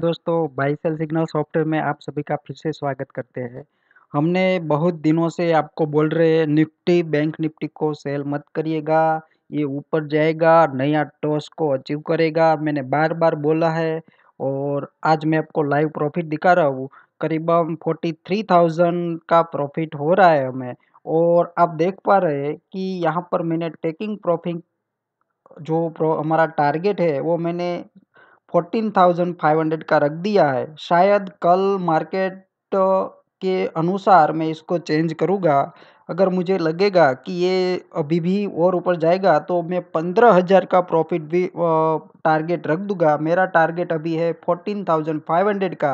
दोस्तों buy sell signal software में आप सभी का फिर से स्वागत करते हैं हमने बहुत दिनों से आपको बोल रहे हैं निफ्टी बैंक निफ्टी को सेल मत करिएगा ये ऊपर जाएगा नया टॉस को अचीव करेगा मैंने बार बार बोला है और आज मैं आपको लाइव प्रॉफिट दिखा रहा हूँ करीब फोर्टी थ्री थाउजेंड का प्रॉफिट हो रहा है हमें और आप देख पा रहे हैं कि यहाँ पर मैंने टेकिंग प्रॉफिट जो हमारा टारगेट है वो मैंने फोर्टीन थाउजेंड फाइव हंड्रेड का रख दिया है शायद कल मार्केट के अनुसार मैं इसको चेंज करूँगा अगर मुझे लगेगा कि ये अभी भी और ऊपर जाएगा तो मैं पंद्रह हज़ार का प्रॉफिट भी टारगेट रख दूंगा मेरा टारगेट अभी है फोर्टीन थाउजेंड फाइव हंड्रेड का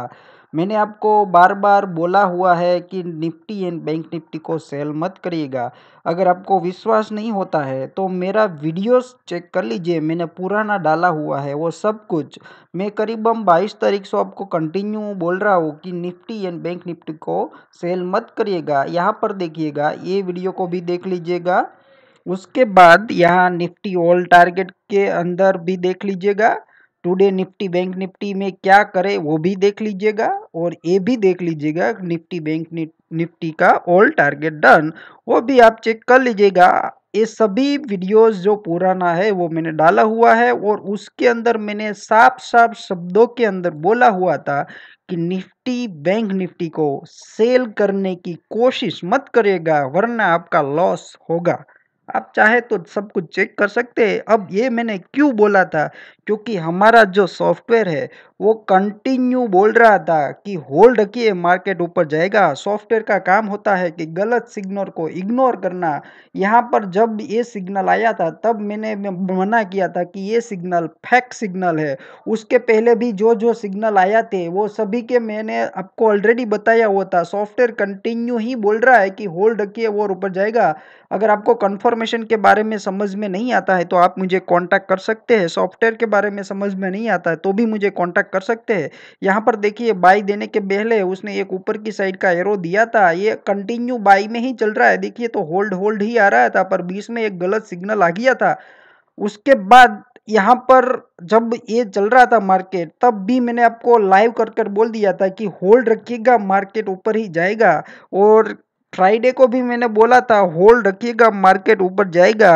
मैंने आपको बार बार बोला हुआ है कि निफ्टी एंड बैंक निफ्टी को सेल मत करिएगा अगर आपको विश्वास नहीं होता है तो मेरा वीडियोस चेक कर लीजिए मैंने पुराना डाला हुआ है वो सब कुछ मैं हम बाईस तारीख से आपको कंटिन्यू बोल रहा हूँ कि निफ्टी एंड बैंक निफ्टी को सेल मत करिएगा यहाँ पर देखिएगा ये वीडियो को भी देख लीजिएगा उसके बाद यहाँ निफ्टी ऑल टारगेट के अंदर भी देख लीजिएगा टुडे निफ्टी बैंक निफ्टी में क्या करे वो भी देख लीजिएगा और ये भी देख लीजिएगा निफ्टी बैंक निफ्टी का ऑल टारगेट डन वो भी आप चेक कर लीजिएगा ये सभी वीडियोस जो पुराना है वो मैंने डाला हुआ है और उसके अंदर मैंने साफ साफ शब्दों के अंदर बोला हुआ था कि निफ्टी बैंक निफ्टी को सेल करने की कोशिश मत करेगा वरना आपका लॉस होगा आप चाहे तो सब कुछ चेक कर सकते हैं अब ये मैंने क्यों बोला था क्योंकि हमारा जो सॉफ्टवेयर है वो कंटिन्यू बोल रहा था कि होल्ड रखिए मार्केट ऊपर जाएगा सॉफ्टवेयर का काम होता है कि गलत सिग्नल को इग्नोर करना यहाँ पर जब ये सिग्नल आया था तब मैंने मना किया था कि ये सिग्नल फैक सिग्नल है उसके पहले भी जो जो सिग्नल आया थे वो सभी के मैंने आपको ऑलरेडी बताया हुआ था सॉफ्टवेयर कंटिन्यू ही बोल रहा है कि होल्ड रखिए वो ऊपर जाएगा अगर आपको कन्फर्म इन्फॉर्मेशन के बारे में समझ में नहीं आता है तो आप मुझे कांटेक्ट कर सकते हैं सॉफ्टवेयर के बारे में समझ में नहीं आता है तो भी मुझे कांटेक्ट कर सकते हैं यहाँ पर देखिए बाई देने के पहले उसने एक ऊपर की साइड का एरो दिया था ये कंटिन्यू बाई में ही चल रहा है देखिए तो होल्ड होल्ड ही आ रहा था पर बीच में एक गलत सिग्नल आ गया था उसके बाद यहाँ पर जब ये चल रहा था मार्केट तब भी मैंने आपको लाइव कर कर बोल दिया था कि होल्ड रखिएगा मार्केट ऊपर ही जाएगा और फ्राइडे को भी मैंने बोला था होल्ड रखिएगा मार्केट ऊपर जाएगा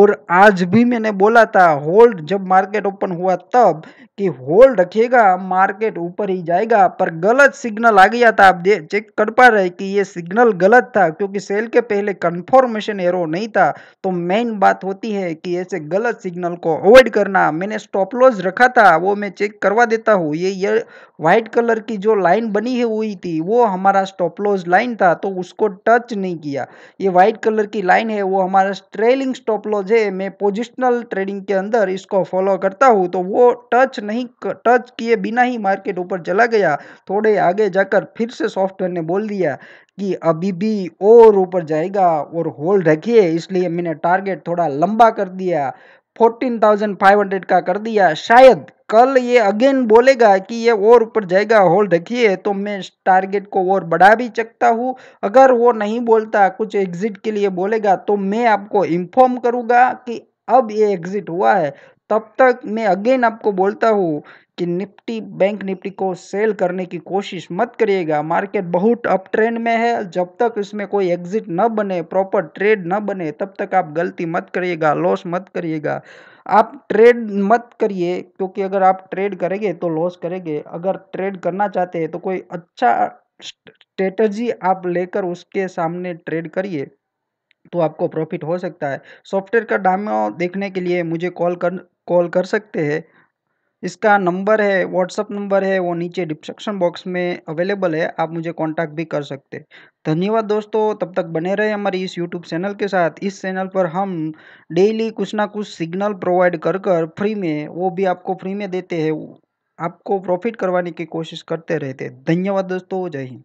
और आज भी मैंने बोला था होल्ड जब मार्केट ओपन हुआ तब कि होल्ड रखिएगा मार्केट ऊपर ही जाएगा पर गलत सिग्नल आ गया था आप चेक कर पा रहे कि ये सिग्नल गलत था क्योंकि सेल के पहले कंफर्मेशन एरो नहीं था तो मेन बात होती है कि ऐसे गलत सिग्नल को अवॉइड करना मैंने स्टॉप लॉस रखा था वो मैं चेक करवा देता हूँ ये ये व्हाइट कलर की जो लाइन बनी है हुई थी वो हमारा स्टॉप लॉस लाइन था तो उसको टच नहीं किया ये व्हाइट कलर की लाइन है वो हमारा ट्रेलिंग स्टॉप लॉज है मैं पोजिशनल ट्रेडिंग के अंदर इसको फॉलो करता हूँ तो वो टच नहीं टच किए बिना ही मार्केट ऊपर चला गया थोड़े आगे जाकर फिर से सॉफ्टवेयर ने बोल दिया कि अभी भी और ऊपर जाएगा और होल्ड रखिए इसलिए मैंने टारगेट थोड़ा लंबा कर दिया फोर्टीन थाउजेंड फाइव हंड्रेड का कर दिया शायद कल ये अगेन बोलेगा कि ये और ऊपर जाएगा होल्ड रखिए तो मैं टारगेट को और बढ़ा भी सकता हूँ अगर वो नहीं बोलता कुछ एग्जिट के लिए बोलेगा तो मैं आपको इन्फॉर्म करूँगा कि अब ये एग्जिट हुआ है तब तक मैं अगेन आपको बोलता हूँ कि निफ्टी बैंक निफ्टी को सेल करने की कोशिश मत करिएगा मार्केट बहुत अप ट्रेंड में है जब तक इसमें कोई एग्जिट न बने प्रॉपर ट्रेड न बने तब तक आप गलती मत करिएगा लॉस मत करिएगा आप ट्रेड मत करिए क्योंकि अगर आप ट्रेड करेंगे तो लॉस करेंगे अगर ट्रेड करना चाहते हैं तो कोई अच्छा स्ट्रेटजी आप लेकर उसके सामने ट्रेड करिए तो आपको प्रॉफिट हो सकता है सॉफ्टवेयर का डामो देखने के लिए मुझे कॉल कर कॉल कर सकते हैं इसका नंबर है व्हाट्सअप नंबर है वो नीचे डिस्क्रिप्शन बॉक्स में अवेलेबल है आप मुझे कांटेक्ट भी कर सकते धन्यवाद दोस्तों तब तक बने रहे हमारी इस यूट्यूब चैनल के साथ इस चैनल पर हम डेली कुछ ना कुछ सिग्नल प्रोवाइड कर कर फ्री में वो भी आपको फ्री में देते हैं आपको प्रॉफिट करवाने की कोशिश करते रहते धन्यवाद दोस्तों जय हिंद